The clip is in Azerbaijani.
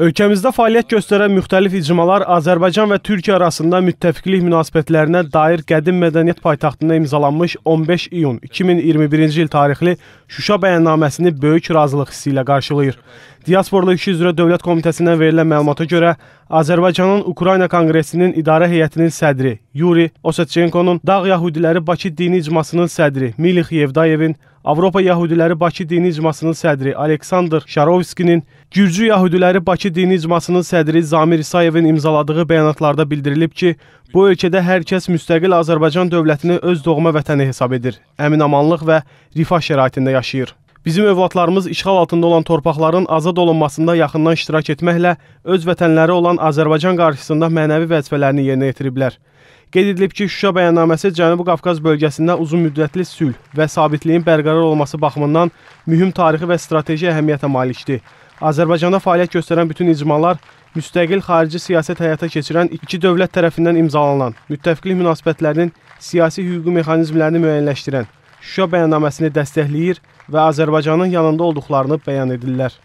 Ölkəmizdə fəaliyyət göstərən müxtəlif icmalar Azərbaycan və Türkiyə arasında müttəfiqlik münasibətlərinə dair qədim mədəniyyət paytaxtında imzalanmış 15 iyun 2021-ci il tarixli Şuşa bəyannaməsini böyük razılıq hissi ilə qarşılayır. Diasporlu İşi üzrə Dövlət Komitəsindən verilən məlumata görə Azərbaycanın Ukrayna Konqresinin idarə heyətinin sədri Yuri Osetçenkonun Dağ Yahudiləri Bakı Dini İcmasının sədri Milix Yevdayevin, Avropa Yahudiləri Bakı Dini İcmasının sədri Aleksandr Şarovskinin, Gürcü Yahudiləri Bakı Dini İcmasının sədri Zamir İsayevin imzaladığı bəyanatlarda bildirilib ki, bu ölkədə hər kəs müstəqil Azərbaycan dövlətini öz doğma vətəni hesab edir, əminamanlıq və rifah şəraitində yaşayır. Bizim övladlarımız işğal altında olan torpaqların azad olunmasında yaxından iştirak etməklə öz vətənləri olan Azərbaycan qarşısında mənəvi vəzifələrini yerinə yetiriblər. Qeyd edilib ki, Şuşa bəyannaməsi Cənubi Qafqaz bölgəsində uzunmüddətli sülh və sabitliyin bərqərar olması baxımından mühüm tarixi və strateji əhəmiyyətə malikdir. Azərbaycanda fəaliyyət göstərən bütün icmalar müstəqil xarici siyasət həyata keçirən iki dövlət tərəfindən imzalanan müttəfiqlik münasibətlərinin siyasi hüquqi mexanizmlərini müəyyənləşdirən Şuşa bəyannaməsini dəstəkləyir və Azərbaycanın yanında olduqlarını bəyan edirlər.